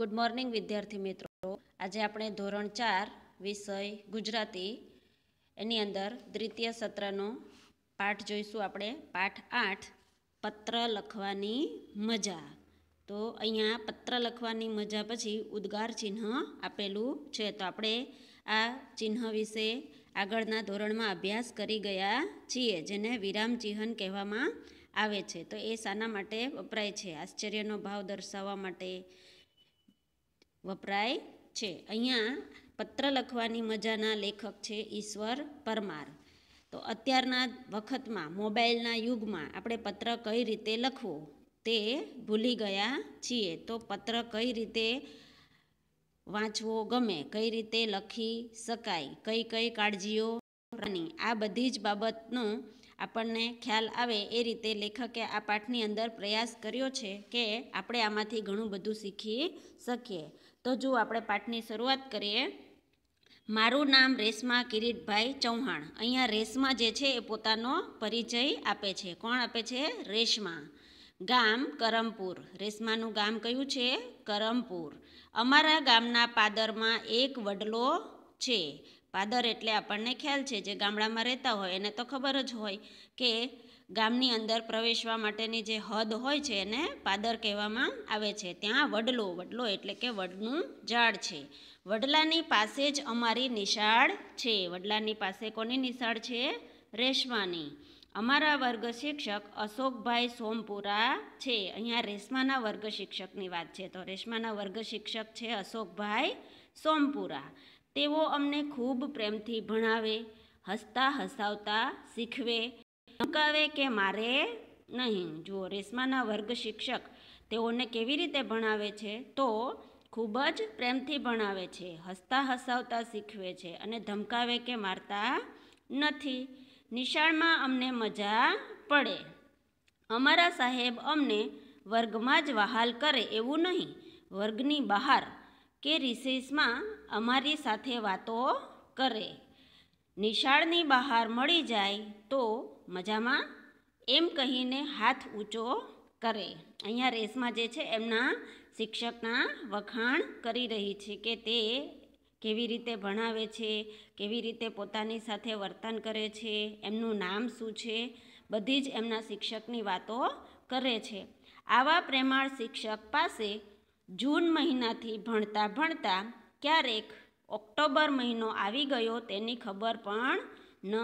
good morning વિદ્યાર્થી મિત્રો આજે આપણે ધોરણ ચાર વિષય ગુજરાતી એની અંદર દ્વિતીય સત્રનો પાઠ જોઈશું આપણે પાઠ આઠ પત્ર લખવાની મજા તો અહીંયા પત્ર લખવાની મજા પછી ઉદ્ગાર ચિહ્ન આપેલું છે તો આપણે આ ચિહ્ન વિશે આગળના ધોરણમાં અભ્યાસ કરી ગયા છીએ જેને વિરામ ચિહ્ન કહેવામાં આવે છે તો એ શાના માટે વપરાય છે આશ્ચર્યનો ભાવ દર્શાવવા માટે વપરાય છે અહીંયા પત્ર લખવાની મજાના લેખક છે ઈશ્વર પરમાર તો અત્યારના વખતમાં મોબાઈલના યુગમાં આપણે પત્ર કઈ રીતે લખવો તે ભૂલી ગયા છીએ તો પત્ર કઈ રીતે વાંચવો ગમે કઈ રીતે લખી શકાય કઈ કઈ કાળજીઓ આ બધી જ બાબતનું આપણને ખ્યાલ આવે એ રીતે લેખકે આ પાઠની અંદર પ્રયાસ કર્યો છે કે આપણે આમાંથી ઘણું બધું શીખી શકીએ તો જો આપણે પાઠની શરૂઆત કરીએ મારું નામ રેશમા કિરીટભાઈ ચૌહાણ અહીંયા રેશમા જે છે એ પોતાનો પરિચય આપે છે કોણ આપે છે રેશમા ગામ કરમપુર રેશમાનું ગામ કયું છે કરમપુર અમારા ગામના પાદરમાં એક વડલો છે પાદર એટલે આપણને ખ્યાલ છે જે ગામડામાં રહેતા હોય એને તો ખબર જ હોય કે ગામની અંદર પ્રવેશવા માટેની જે હદ હોય છે એને પાદર કહેવામાં આવે છે ત્યાં વડલો વડલો એટલે કે વડનું ઝાડ છે વડલાની પાસે જ અમારી નિશાળ છે વડલાની પાસે કોની નિશાળ છે રેશમાની અમારા વર્ગ શિક્ષક અશોકભાઈ સોમપુરા છે અહીંયા રેશમાના વર્ગ શિક્ષકની વાત છે તો રેશમાના વર્ગ શિક્ષક છે અશોકભાઈ સોમપુરા તેઓ અમને ખૂબ પ્રેમથી ભણાવે હસતા હસાવતા શીખવે ધમકાવે કે મારે નહીં જો રેશમાના વર્ગ શિક્ષક તેઓને કેવી રીતે ભણાવે છે તો ખૂબ જ પ્રેમથી ભણાવે છે હસતા હસાવતા શીખવે છે અને ધમકાવે કે મારતા નથી નિશાળમાં અમને મજા પડે અમારા સાહેબ અમને વર્ગમાં જ વહાલ કરે એવું નહીં વર્ગની બહાર કે રિસેસમાં અમારી સાથે વાતો કરે નિશાળની બહાર મળી જાય તો મજામાં એમ કહીને હાથ ઊંચો કરે અહીંયા રેસમાં જે છે એમના શિક્ષકના વખાણ કરી રહી છે કે તે કેવી રીતે ભણાવે છે કેવી રીતે પોતાની સાથે વર્તન કરે છે એમનું નામ શું છે બધી જ એમના શિક્ષકની વાતો કરે છે આવા પ્રેમાળ શિક્ષક પાસે જૂન મહિનાથી ભણતા ભણતા ક્યારેક ઓક્ટોબર મહિનો આવી ગયો તેની ખબર પણ ન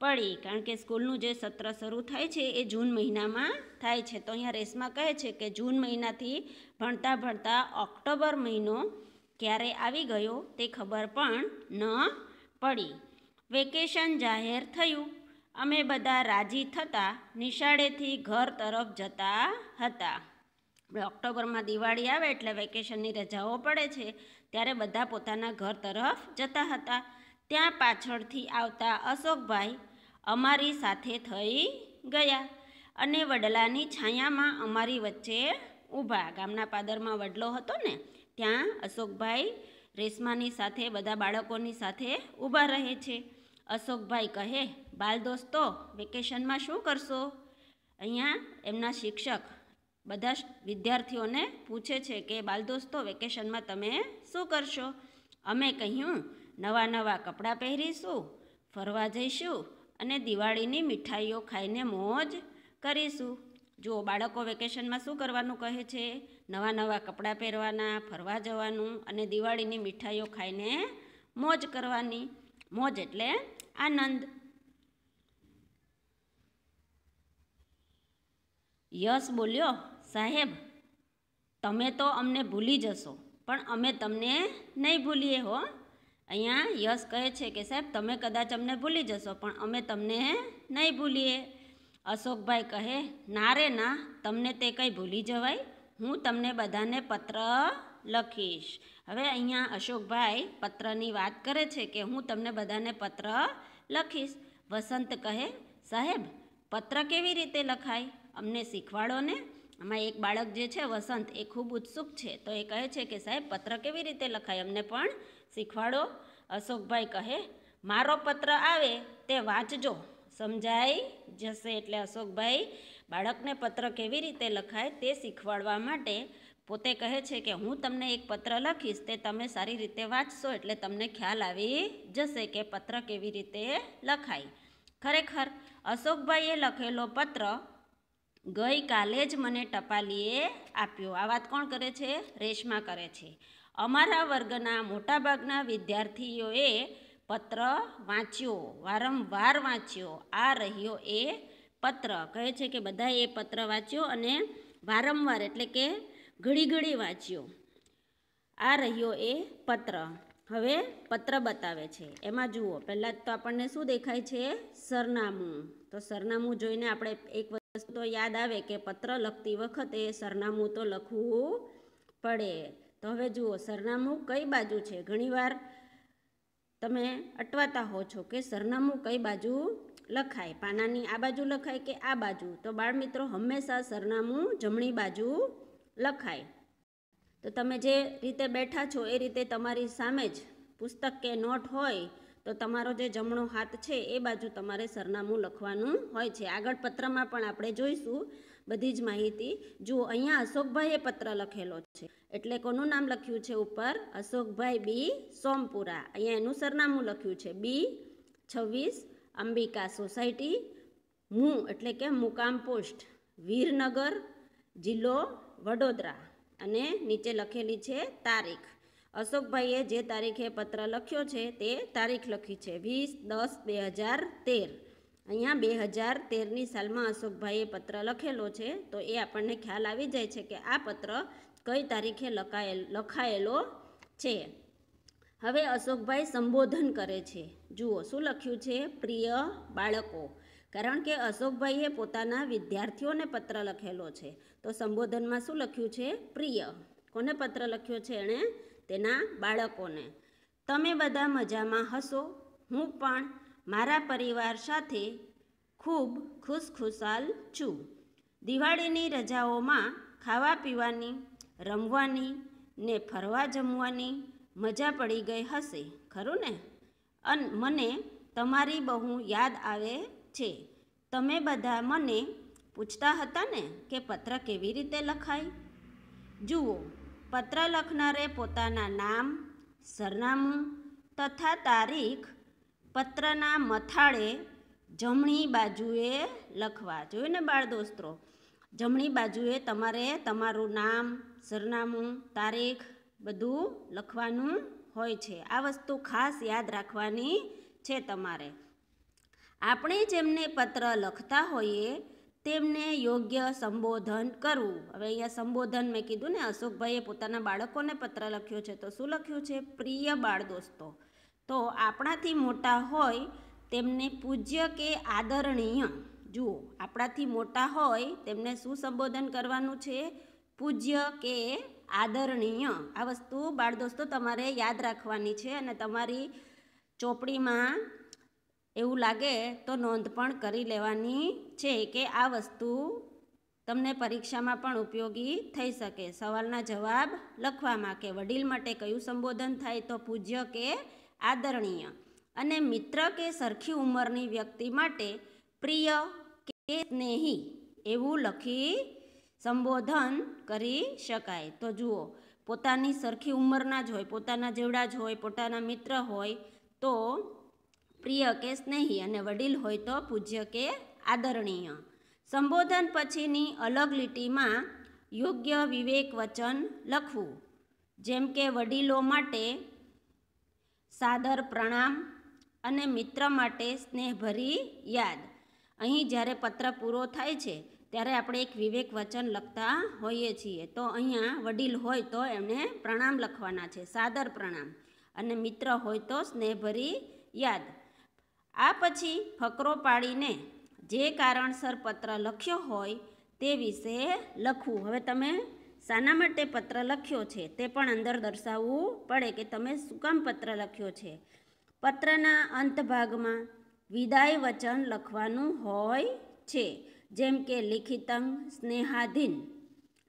પડી કારણ કે સ્કૂલનું જે સત્ર શરૂ થાય છે એ જૂન મહિનામાં થાય છે તો અહીંયા રેસમાં કહે છે કે જૂન મહિનાથી ભણતા ભણતા ઓક્ટોબર મહિનો ક્યારે આવી ગયો તે ખબર પણ ન પડી વેકેશન જાહેર થયું અમે બધા રાજી થતાં નિશાળેથી ઘર તરફ જતા હતા ઓક્ટોબરમાં દિવાળી આવે એટલે વેકેશનની રજાઓ પડે છે ત્યારે બધા પોતાના ઘર તરફ જતા હતા ત્યાં પાછળથી આવતા અશોકભાઈ અમારી સાથે થઈ ગયા અને વડલાની છાયામાં અમારી વચ્ચે ઊભા ગામના પાદરમાં વડલો હતો ને ત્યાં અશોકભાઈ રેશમાની સાથે બધા બાળકોની સાથે ઊભા રહે છે અશોકભાઈ કહે બાલ દોસ્તો વેકેશનમાં શું કરશો અહીંયા એમના શિક્ષક બધા વિદ્યાર્થીઓને પૂછે છે કે બાલદોસ્તો વેકેશનમાં તમે શું કરશો અમે કહ્યું નવા નવા કપડાં પહેરીશું ફરવા જઈશું અને દિવાળીની મીઠાઈઓ ખાઈને મોજ કરીશું જુઓ બાળકો વેકેશનમાં શું કરવાનું કહે છે નવા નવા કપડાં પહેરવાના ફરવા જવાનું અને દિવાળીની મીઠાઈઓ ખાઈને મોજ કરવાની મોજ એટલે આનંદ યશ બોલ્યો સાહેબ તમે તો અમને ભૂલી જશો પણ અમે તમને નહીં ભૂલીએ હો અહીંયા યશ કહે છે કે સાહેબ તમે કદાચ અમને ભૂલી જશો પણ અમે તમને નહીં ભૂલીએ અશોકભાઈ કહે ના રે ના તમને તે કંઈ ભૂલી જવાય હું તમને બધાને પત્ર લખીશ હવે અહીંયા અશોકભાઈ પત્રની વાત કરે છે કે હું તમને બધાને પત્ર લખીશ વસંત કહે સાહેબ પત્ર કેવી રીતે લખાય અમને શીખવાડો ને આમાં એક બાળક જે છે વસંત એ ખૂબ ઉત્સુક છે તો એ કહે છે કે સાહેબ પત્ર કેવી રીતે લખાય અમને પણ શીખવાડો અશોકભાઈ કહે મારો પત્ર આવે તે વાંચજો સમજાઈ જશે એટલે અશોકભાઈ બાળકને પત્ર કેવી રીતે લખાય તે શીખવાડવા માટે પોતે કહે છે કે હું તમને એક પત્ર લખીશ તે તમે સારી રીતે વાંચશો એટલે તમને ખ્યાલ આવી જશે કે પત્ર કેવી રીતે લખાય ખરેખર અશોકભાઈએ લખેલો પત્ર ગઈકાલે જ મને ટપાલીએ આપ્યો આ વાત કોણ કરે છે રેશમા કરે છે અમારા વર્ગના મોટાભાગના વિદ્યાર્થીઓએ પત્ર વાંચ્યો વારંવાર વાંચ્યો આ રહ્યો એ પત્ર કહે છે કે બધાએ એ પત્ર વાંચ્યો અને વારંવાર એટલે કે ઘડી ઘડી વાંચ્યો આ રહ્યો એ પત્ર હવે પત્ર બતાવે છે એમાં જુઓ પહેલાં તો આપણને શું દેખાય છે સરનામું તો સરનામું જોઈને આપણે એક તો યાદ આવે કે પત્ર લખતી વખતે સરનામું તો લખવું પડે તો હવે જુઓ સરનામું કઈ બાજુ છે ઘણીવાર તમે અટવાતા હો છો કે સરનામું કઈ બાજુ લખાય પાનાની આ બાજુ લખાય કે આ બાજુ તો બાળમિત્રો હંમેશા સરનામું જમણી બાજુ લખાય તો તમે જે રીતે બેઠા છો એ રીતે તમારી સામે જ પુસ્તક કે નોટ હોય તો તમારો જે જમણો હાથ છે એ બાજુ તમારે સરનામું લખવાનું હોય છે આગળ પત્રમાં પણ આપણે જોઈશું બધી જ માહિતી જુઓ અહીંયા અશોકભાઈએ પત્ર લખેલો છે એટલે કોનું નામ લખ્યું છે ઉપર અશોકભાઈ બી સોમપુરા અહીંયા એનું સરનામું લખ્યું છે બી છવ્વીસ અંબિકા સોસાયટી મુ એટલે કે મુકામ પોસ્ટ વીરનગર જિલ્લો વડોદરા અને નીચે લખેલી છે તારીખ અશોકભાઈએ જે તારીખે પત્ર લખ્યો છે તે તારીખ લખી છે વીસ દસ બે હજાર તેર અહીંયા બે હજાર તેરની સાલમાં અશોકભાઈએ પત્ર લખેલો છે તો એ આપણને ખ્યાલ આવી જાય છે કે આ પત્ર કઈ તારીખે લખાયેલ લખાયેલો છે હવે અશોકભાઈ સંબોધન કરે છે જુઓ શું લખ્યું છે પ્રિય બાળકો કારણ કે અશોકભાઈએ પોતાના વિદ્યાર્થીઓને પત્ર લખેલો છે તો સંબોધનમાં શું લખ્યું છે પ્રિય કોને પત્ર લખ્યો છે એણે તેના બાળકોને તમે બધા મજામાં હશો હું પણ મારા પરિવાર સાથે ખૂબ ખુશખુશાલ છું દિવાળીની રજાઓમાં ખાવા પીવાની રમવાની ને ફરવા જમવાની મજા પડી ગઈ હશે ખરું ને અન મને તમારી બહુ યાદ આવે છે તમે બધા મને પૂછતા હતા ને કે પત્ર કેવી રીતે લખાય જુઓ પત્ર લખનારે પોતાના નામ સરનામું તથા તારીખ પત્રના મથાળે જમણી બાજુએ લખવા જોઈએ ને બાળ દોસ્તો જમણી બાજુએ તમારે તમારું નામ સરનામું તારીખ બધું લખવાનું હોય છે આ વસ્તુ ખાસ યાદ રાખવાની છે તમારે આપણે જેમને પત્ર લખતા હોઈએ તેમને યોગ્ય સંબોધન કરવું હવે અહીંયા સંબોધન મેં કીધું ને અશોકભાઈએ પોતાના બાળકોને પત્ર લખ્યો છે તો શું લખ્યું છે પ્રિય બાળ દોસ્તો તો આપણાથી મોટા હોય તેમને પૂજ્ય કે આદરણીય જુઓ આપણાથી મોટા હોય તેમને શું સંબોધન કરવાનું છે પૂજ્ય કે આદરણીય આ વસ્તુ બાળ દોસ્તો તમારે યાદ રાખવાની છે અને તમારી ચોપડીમાં એવું લાગે તો નોંધ પણ કરી લેવાની છે કે આ વસ્તુ તમને પરીક્ષામાં પણ ઉપયોગી થઈ શકે સવાલના જવાબ લખવામાં કે વડીલ માટે કયું સંબોધન થાય તો પૂજ્ય કે આદરણીય અને મિત્ર કે સરખી ઉંમરની વ્યક્તિ માટે પ્રિય કે સ્નેહી એવું લખી સંબોધન કરી શકાય તો જુઓ પોતાની સરખી ઉંમરના જ હોય પોતાના જેવડા જ હોય પોતાના મિત્ર હોય તો પ્રિય કે સ્નેહી અને વડીલ હોય તો પૂજ્ય કે આદરણીય સંબોધન પછીની અલગ લીટીમાં યોગ્ય વિવેક વચન લખવું જેમ કે વડીલો માટે સાદર પ્રણામ અને મિત્ર માટે સ્નેહભરી યાદ અહીં જ્યારે પત્ર પૂરો થાય છે ત્યારે આપણે એક વિવેક વચન લખતા હોઈએ છીએ તો અહીંયા વડીલ હોય તો એમણે પ્રણામ લખવાના છે સાદર પ્રણામ અને મિત્ર હોય તો સ્નેહભરી યાદ આ પછી ફકરો પાડીને જે કારણસર પત્ર લખ્યો હોય તે વિશે લખવું હવે તમે શાના માટે પત્ર લખ્યો છે તે પણ અંદર દર્શાવવું પડે કે તમે શું કામ પત્ર લખ્યો છે પત્રના અંતભાગમાં વિદાય વચન લખવાનું હોય છે જેમ કે લિખિતંગ સ્નેહાધીન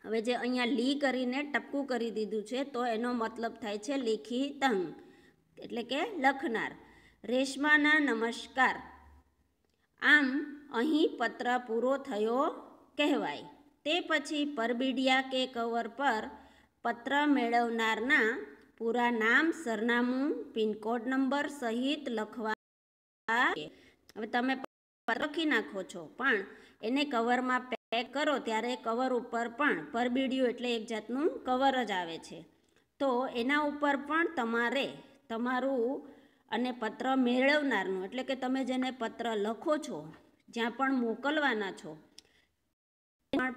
હવે જે અહીંયા લી કરીને ટપકું કરી દીધું છે તો એનો મતલબ થાય છે લિખિતંગ એટલે કે લખનાર રેશમાના નમસ્કાર આમ અહીં પત્ર પૂરો થયો કહેવાય તે પછી પરબીડિયા કે કવર પર પત્ર મેળવનારના પૂરા નામ સરનામું પિનકોડ નંબર સહિત લખવા હવે તમે લખી નાખો છો પણ એને કવરમાં પેક કરો ત્યારે કવર ઉપર પણ પરબીડિયું એટલે એક જાતનું કવર જ આવે છે તો એના ઉપર પણ તમારે તમારું અને પત્ર મેળવનારનું એટલે કે તમે જેને પત્ર લખો છો જ્યાં પણ મોકલવાના છો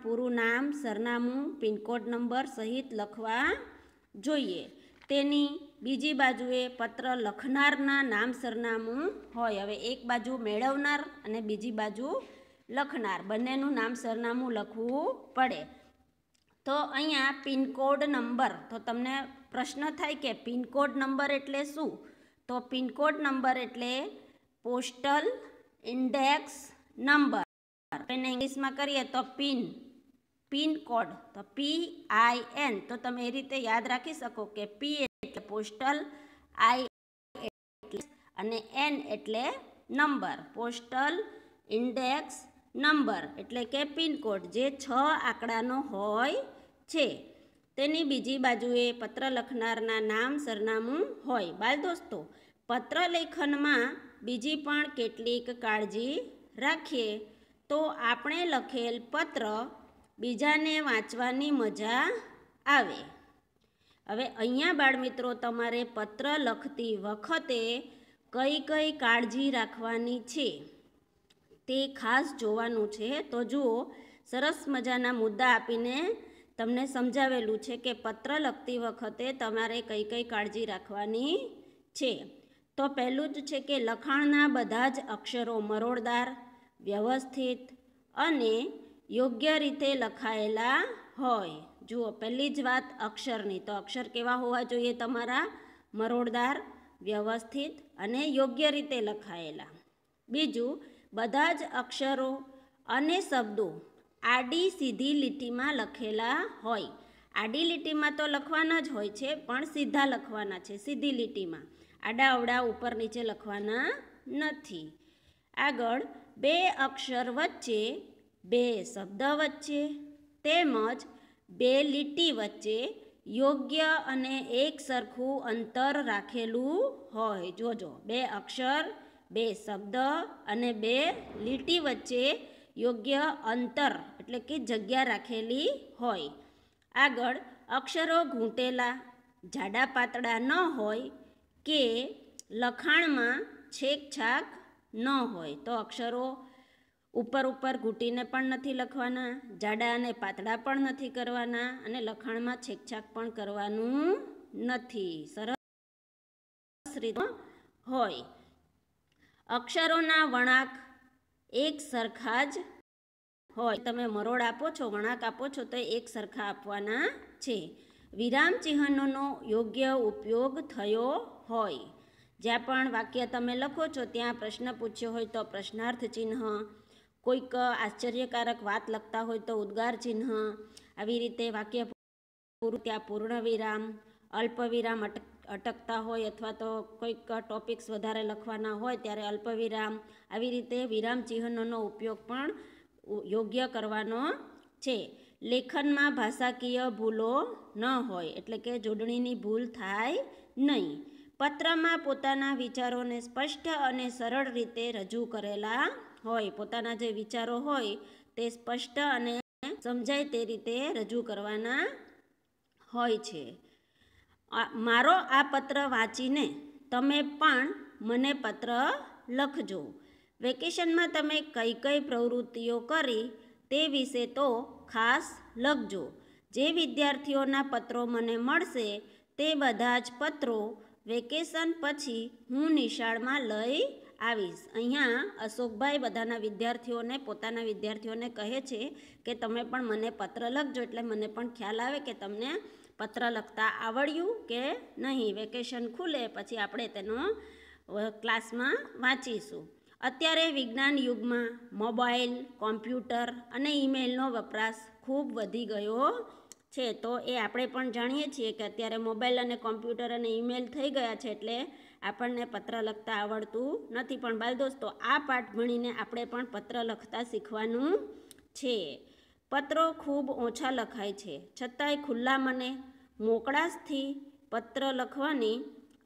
પૂરું નામ સરનામું પિનકોડ નંબર સહિત લખવા જોઈએ તેની બીજી બાજુએ પત્ર લખનારના નામ સરનામું હોય હવે એક બાજુ મેળવનાર અને બીજી બાજુ લખનાર બંનેનું નામ સરનામું લખવું પડે તો અહીંયા પિનકોડ નંબર તો તમને પ્રશ્ન થાય કે પિનકોડ નંબર એટલે શું તો પિનકોડ નંબર એટલે પોસ્ટલ ઇન્ડેક્સ નંબર એને ઇંગ્લિશમાં કરીએ તો પિન પિનકોડ તો પી આઈ એન તો તમે એ રીતે યાદ રાખી શકો કે પી એટલે પોસ્ટલ આઈ એટલે અને એન એટલે નંબર પોસ્ટલ ઇન્ડેક્સ નંબર એટલે કે પિનકોડ જે છ આંકડાનો હોય છે તેની બીજી બાજુએ પત્ર લખનારના નામ સરનામું હોય બાળ દોસ્તો પત્ર લેખનમાં બીજી પણ કેટલીક કાળજી રાખીએ તો આપણે લખેલ પત્ર બીજાને વાંચવાની મજા આવે હવે અહીંયા બાળમિત્રો તમારે પત્ર લખતી વખતે કઈ કઈ કાળજી રાખવાની છે તે ખાસ જોવાનું છે તો જુઓ સરસ મજાના મુદ્દા આપીને તમને સમજાવેલું છે કે પત્ર લખતી વખતે તમારે કઈ કઈ કાળજી રાખવાની છે તો પહેલું જ છે કે લખાણના બધા જ અક્ષરો મરોડદાર વ્યવસ્થિત અને યોગ્ય રીતે લખાયેલા હોય જુઓ પહેલી જ વાત અક્ષરની તો અક્ષર કેવા હોવા જોઈએ તમારા મરોડદાર વ્યવસ્થિત અને યોગ્ય રીતે લખાયેલા બીજું બધા જ અક્ષરો અને શબ્દો આડી સીધી લીટીમાં લખેલા હોય આડી લીટીમાં તો લખવાના જ હોય છે પણ સીધા લખવાના છે સીધી લીટીમાં આડા અવડા ઉપર નીચે લખવાના નથી આગળ બે અક્ષર વચ્ચે બે શબ્દ વચ્ચે તેમજ બે લીટી વચ્ચે યોગ્ય અને એક સરખું અંતર રાખેલું હોય જોજો બે અક્ષર બે શબ્દ અને બે લીટી વચ્ચે યોગ્ય અંતર એટલે કે જગ્યા રાખેલી હોય આગળ અક્ષરો ઘૂંટેલા જાડા પાતળા ન હોય કે લખાણમાં છેકછાક ન હોય તો અક્ષરો ઉપર ઉપર ઘૂંટીને પણ નથી લખવાના જાડા અને પાતળા પણ નથી કરવાના અને લખાણમાં છેકછાક પણ કરવાનું નથી સરસ રીતે હોય અક્ષરોના વણાક એક સરખા જ હોય તમે મરોડ આપો છો વળાંક આપો છો તો એક સરખા આપવાના છે વિરામ ચિહ્નોનો યોગ્ય ઉપયોગ થયો હોય જ્યાં પણ વાક્ય તમે લખો છો ત્યાં પ્રશ્ન પૂછ્યો હોય તો પ્રશ્નાર્થ ચિહ્ન કોઈક આશ્ચર્યકારક વાત લખતા હોય તો ઉદ્ગાર ચિહ્ન આવી રીતે વાક્ય પૂરું ત્યાં પૂર્ણ વિરામ અલ્પ વિરામ અટક અટકતા હોય અથવા તો કોઈક ટોપિક્સ વધારે લખવાના હોય ત્યારે અલ્પવિરામ આવી રીતે વિરામ ચિહ્નોનો ઉપયોગ પણ યોગ્ય કરવાનો છે લેખનમાં ભાષાકીય ભૂલો ન હોય એટલે કે જોડણીની ભૂલ થાય નહીં પત્રમાં પોતાના વિચારોને સ્પષ્ટ અને સરળ રીતે રજૂ કરેલા હોય પોતાના જે વિચારો હોય તે સ્પષ્ટ અને સમજાય તે રીતે રજૂ કરવાના હોય છે મારો આ પત્ર વાંચીને તમે પણ મને પત્ર લખજો વેકેશનમાં તમે કઈ કઈ પ્રવૃત્તિઓ કરી તે વિશે તો ખાસ લખજો જે વિદ્યાર્થીઓના પત્રો મને મળશે તે બધા જ પત્રો વેકેશન પછી હું નિશાળમાં લઈ આવીશ અહીંયા અશોકભાઈ બધાના વિદ્યાર્થીઓને પોતાના વિદ્યાર્થીઓને કહે છે કે તમે પણ મને પત્ર લખજો એટલે મને પણ ખ્યાલ આવે કે તમને પત્ર લખતા આવડ્યું કે નહીં વેકેશન ખુલે પછી આપણે તેનો ક્લાસમાં વાંચીશું અત્યારે વિજ્ઞાન યુગમાં મોબાઈલ કોમ્પ્યુટર અને ઈમેલનો વપરાશ ખૂબ વધી ગયો છે તો એ આપણે પણ જાણીએ છીએ કે અત્યારે મોબાઈલ અને કોમ્પ્યુટર અને ઈમેલ થઈ ગયા છે એટલે આપણને પત્ર લખતા આવડતું નથી પણ બાલ દોસ્તો આ પાઠ ભણીને આપણે પણ પત્ર લખતા શીખવાનું છે પત્રો ખૂબ ઓછા લખાય છે છતાંય ખુલ્લા મને મોકળાશથી પત્ર લખવાની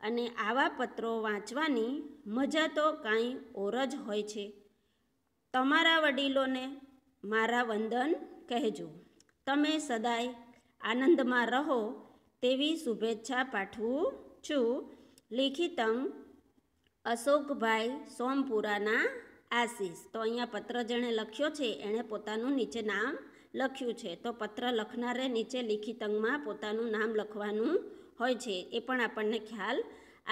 અને આવા પત્રો વાંચવાની મજા તો કાંઈ ઓર જ હોય છે તમારા વડીલોને મારા વંદન કહેજો તમે સદાય આનંદમાં રહો તેવી શુભેચ્છા પાઠવું છું લિખિતમ અશોકભાઈ સોમપુરાના આશીષ તો અહીંયા પત્ર જેણે લખ્યો છે એણે પોતાનું નીચે નામ લખ્યું છે તો પત્ર લખનારે નીચે લિખિત અંગમાં પોતાનું નામ લખવાનું હોય છે એ પણ આપણને ખ્યાલ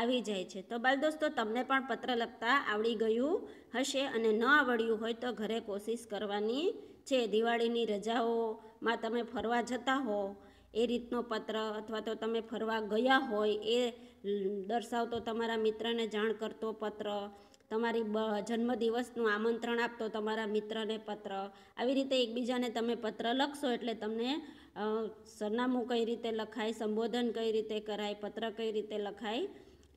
આવી જાય છે તો બાલ દોસ્તો તમને પણ પત્ર લખતા આવડી ગયું હશે અને ન આવડ્યું હોય તો ઘરે કોશિશ કરવાની છે દિવાળીની રજાઓમાં તમે ફરવા જતા હો એ રીતનો પત્ર અથવા તો તમે ફરવા ગયા હોય એ દર્શાવતો તમારા મિત્રને જાણ કરતો પત્ર તમારી જન્મદિવસનું આમંત્રણ આપતો તમારા મિત્રને પત્ર આવી રીતે એકબીજાને તમે પત્ર લખશો એટલે તમને સરનામું કઈ રીતે લખાય સંબોધન કઈ રીતે કરાય પત્ર કઈ રીતે લખાય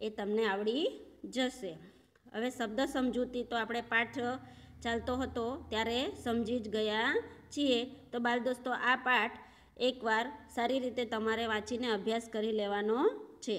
એ તમને આવડી જશે હવે શબ્દ સમજૂતી તો આપણે પાઠ ચાલતો હતો ત્યારે સમજી જ ગયા છીએ તો બાલ દોસ્તો આ પાઠ એકવાર સારી રીતે તમારે વાંચીને અભ્યાસ કરી લેવાનો છે